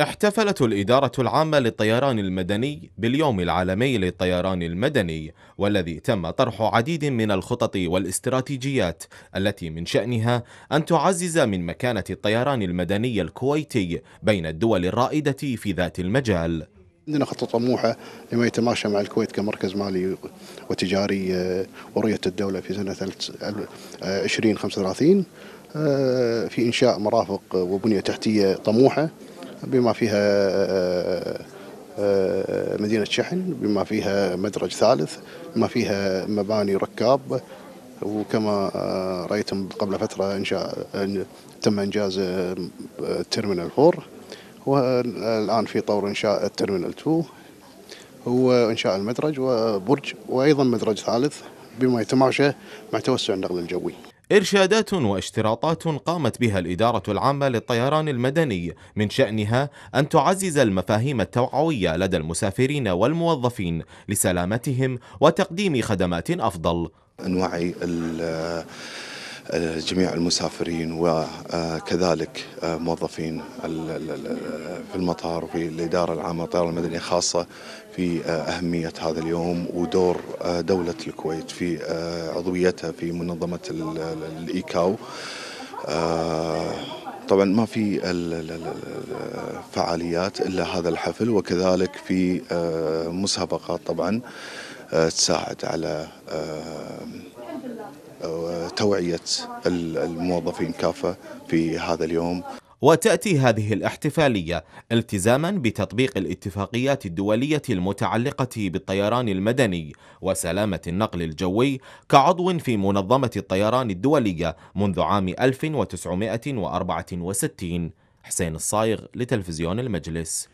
احتفلت الإدارة العامة للطيران المدني باليوم العالمي للطيران المدني والذي تم طرح عديد من الخطط والاستراتيجيات التي من شأنها أن تعزز من مكانة الطيران المدني الكويتي بين الدول الرائدة في ذات المجال عندنا خطة طموحة لما يتماشى مع الكويت كمركز مالي وتجاري آه، ورؤية الدولة في سنة 2035 آه، آه، في إنشاء مرافق وبنية تحتية طموحة بما فيها مدينة شحن بما فيها مدرج ثالث بما فيها مباني ركاب وكما رأيتم قبل فترة إنشاء تم إنجاز ترمينال 4 والآن في طور إنشاء الترمينال 2 وإنشاء المدرج وبرج وأيضا مدرج ثالث بما يتماشى مع توسع النقل الجوي إرشادات واشتراطات قامت بها الإدارة العامة للطيران المدني من شأنها أن تعزز المفاهيم التوعوية لدى المسافرين والموظفين لسلامتهم وتقديم خدمات أفضل نوعي جميع المسافرين وكذلك موظفين في المطار وفي الإدارة العامة للطيران المدني خاصة في أهمية هذا اليوم ودور دولة الكويت في عضويتها في منظمة الإيكاو طبعا ما في فعاليات الا هذا الحفل وكذلك في مسابقات طبعا تساعد على توعية الموظفين كافة في هذا اليوم وتأتي هذه الاحتفالية التزاما بتطبيق الاتفاقيات الدولية المتعلقة بالطيران المدني وسلامة النقل الجوي كعضو في منظمة الطيران الدولية منذ عام 1964 حسين الصايغ لتلفزيون المجلس